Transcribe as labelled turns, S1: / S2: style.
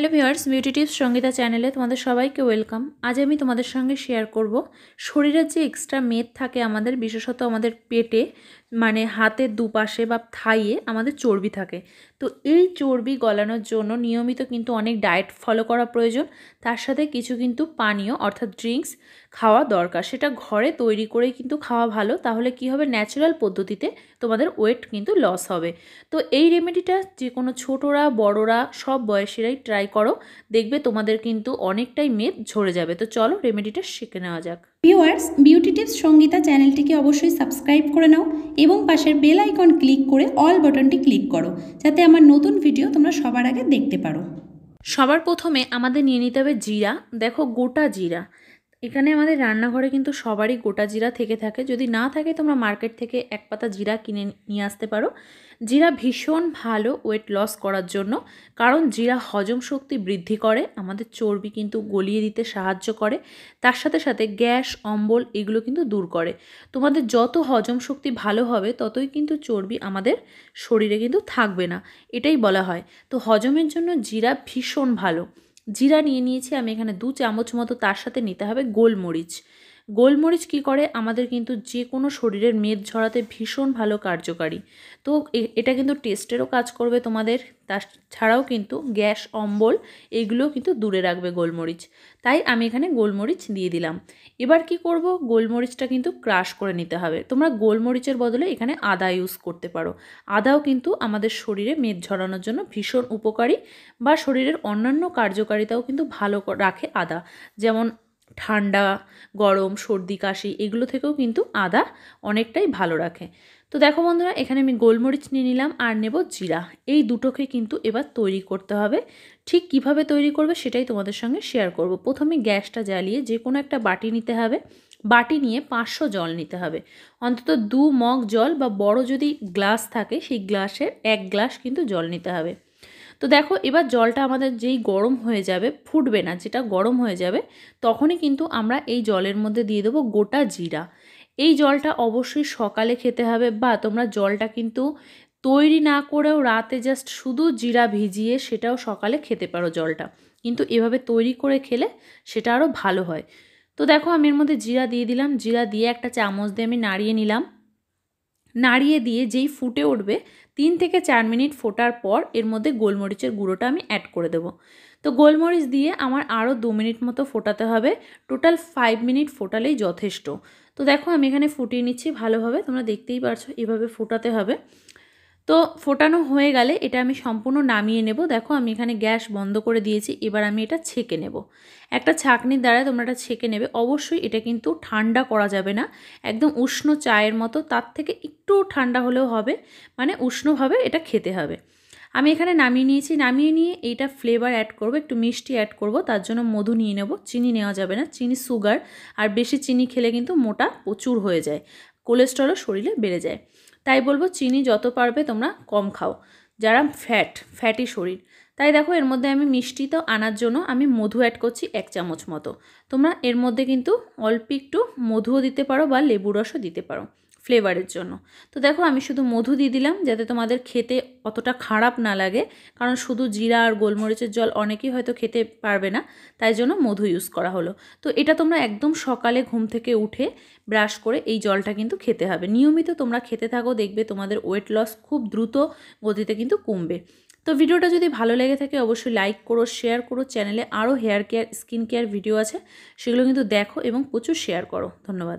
S1: hello viewers beauty tips Sangeeta চ্যানেলে তোমাদের সবাইকে ওয়েলকাম আজ আমি তোমাদের সঙ্গে শেয়ার করব শরীরের যে এক্সট্রা মেদ থাকে আমাদের বিশেষত আমাদের পেটে মানে হাতের দুপাশে বা থাইয়ে আমাদের চর্বি থাকে তো এই চর্বি গলানোর জন্য নিয়মিত কিন্তু অনেক ডায়েট ফলো করা প্রয়োজন তার সাথে কিছু কিন্তু পানীয় অর্থাৎ ড্রিঙ্কস খাওয়া দরকার সেটা ঘরে তৈরি করেই কিন্তু খাওয়া ভালো তাহলে কি হবে ন্যাচারাল পদ্ধতিতে তোমাদের ওয়েট কিন্তু লস হবে তো এই রেমেডিটা যে কোনো ছোটরা বড়রা সব বয়সেরাই ট্রাই করো দেখবে তোমাদের কিন্তু অনেকটাই মেদ ঝরে যাবে তো চলো রেমেডিটা শিখে নেওয়া যাক ভিউয়ার্স বিউটি টিপস সঙ্গীতা চ্যানেলটিকে অবশ্যই সাবস্ক্রাইব করে নাও এবং পাশের বেল আইকন ক্লিক করে অল বাটনটি ক্লিক করো যাতে আমার নতুন ভিডিও তোমরা সবার আগে দেখতে পারো সবার প্রথমে আমাদের নিয়ে নিতে হবে জিরা দেখো গোটা জিরা এখানে আমাদের রান্নাঘরে কিন্তু সবারই গোটা জিরা থেকে থাকে যদি না থাকে তোমরা মার্কেট থেকে এক পাতা জিরা কিনে নিয়ে আসতে পারো জিরা ভীষণ ভালো ওয়েট লস করার জন্য কারণ জিরা হজম শক্তি বৃদ্ধি করে আমাদের চর্বি কিন্তু গলিয়ে দিতে সাহায্য করে তার সাথে সাথে গ্যাস অম্বল এগুলো কিন্তু দূর করে তোমাদের যত হজম শক্তি ভালো হবে ততই কিন্তু চর্বি আমাদের শরীরে কিন্তু থাকবে না এটাই বলা হয় তো হজমের জন্য জিরা ভীষণ ভালো জিরা নিয়ে নিয়েছি আমি এখানে দু চামচ মতো তার সাথে নিতে হবে গোলমরিচ গোলমরিচ কি করে আমাদের কিন্তু যে কোনো শরীরের মেদ ঝরাতে ভীষণ ভালো কার্যকারী তো এটা কিন্তু টেস্টেরও কাজ করবে তোমাদের তাছাড়াও কিন্তু গ্যাস অম্বল এগুলো কিন্তু দূরে রাখবে গোলমরিচ তাই আমি এখানে গোলমরিচ দিয়ে দিলাম এবার কি করব গোলমরিচটা কিন্তু ক্রাশ করে নিতে হবে তোমরা গোলমরিচের বদলে এখানে আদা ইউজ করতে পারো আদাও কিন্তু আমাদের শরীরে মেদ ঝরানোর জন্য ভীষণ উপকারী বা শরীরের অন্যান্য কার্যকারিতাও কিন্তু ভালো রাখে আদা যেমন ঠান্ডা গরম সর্দি কাশি এগুলো থেকেও কিন্তু আদা অনেকটাই ভালো রাখে তো দেখো বন্ধুরা এখানে আমি গোলমরিচ নিয়ে নিলাম আর নেব জিরা এই দুটোকে কিন্তু এবার তৈরি করতে হবে ঠিক কিভাবে তৈরি করবে সেটাই তোমাদের সঙ্গে শেয়ার করব প্রথমে গ্যাসটা জ্বালিয়ে যে কোনো একটা বাটি নিতে হবে বাটি নিয়ে পাঁচশো জল নিতে হবে অন্তত দু মগ জল বা বড় যদি গ্লাস থাকে সেই গ্লাসের এক গ্লাস কিন্তু জল নিতে হবে তো দেখো এবার জলটা আমাদের যেই গরম হয়ে যাবে ফুটবে না যেটা গরম হয়ে যাবে তখনই কিন্তু আমরা এই জলের মধ্যে দিয়ে দেবো গোটা জিরা এই জলটা অবশ্যই সকালে খেতে হবে বা তোমরা জলটা কিন্তু তৈরি না করেও রাতে জাস্ট শুধু জিরা ভিজিয়ে সেটাও সকালে খেতে পারো জলটা কিন্তু এভাবে তৈরি করে খেলে সেটা আরও ভালো হয় তো দেখো আমি এর মধ্যে জিরা দিয়ে দিলাম জিরা দিয়ে একটা চামচ দিয়ে আমি নাড়িয়ে নিলাম নাড়িয়ে দিয়ে যেই ফুটে উঠবে তিন থেকে চার মিনিট ফোটার পর এর মধ্যে গোলমরিচের গুঁড়োটা আমি অ্যাড করে দেবো তো গোলমরিচ দিয়ে আমার আরও দু মিনিট মতো ফোটাতে হবে টোটাল ফাইভ মিনিট ফোটালেই যথেষ্ট তো দেখো আমি এখানে ফুটিয়ে নিচ্ছি ভালোভাবে তোমরা দেখতেই পারছো এভাবে ফোটাতে হবে তো ফোটানো হয়ে গেলে এটা আমি সম্পূর্ণ নামিয়ে নেব দেখো আমি এখানে গ্যাস বন্ধ করে দিয়েছি এবার আমি এটা ছেঁকে নেব একটা ছাঁকনির দ্বারা তোমরা এটা ছেঁকে নেবে অবশ্যই এটা কিন্তু ঠান্ডা করা যাবে না একদম উষ্ণ চায়ের মতো তার থেকে একটু ঠান্ডা হলেও হবে মানে উষ্ণভাবে এটা খেতে হবে আমি এখানে নামিয়ে নিয়েছি নামিয়ে নিয়ে এইটা ফ্লেভার অ্যাড করব একটু মিষ্টি অ্যাড করব তার জন্য মধু নিয়ে নেব চিনি নেওয়া যাবে না চিনি সুগার আর বেশি চিনি খেলে কিন্তু মোটা প্রচুর হয়ে যায় কোলেস্ট্রলও শরীরে বেড়ে যায় তাই বলবো চিনি যত পারবে তোমরা কম খাও যারা ফ্যাট ফ্যাটি শরীর তাই দেখো এর মধ্যে আমি মিষ্টি তো আনার জন্য আমি মধু অ্যাড করছি এক চামচ মতো তোমরা এর মধ্যে কিন্তু অল্প একটু মধুও দিতে পারো বা লেবু রসও দিতে পারো ফ্লেভারের জন্য তো দেখো আমি শুধু মধু দিয়ে দিলাম যাতে তোমাদের খেতে অতটা খারাপ না লাগে কারণ শুধু জিরা আর গোলমরিচের জল অনেকেই হয়তো খেতে পারবে না তাই জন্য মধু ইউজ করা হলো তো এটা তোমরা একদম সকালে ঘুম থেকে উঠে ব্রাশ করে এই জলটা কিন্তু খেতে হবে নিয়মিত তোমরা খেতে থাকো দেখবে তোমাদের ওয়েট লস খুব দ্রুত গতিতে কিন্তু কমবে তো ভিডিওটা যদি ভালো লেগে থাকে অবশ্যই লাইক করো শেয়ার করো চ্যানেলে আরও hair care skin care video আছে সেগুলো কিন্তু দেখো এবং প্রচুর শেয়ার করো ধন্যবাদ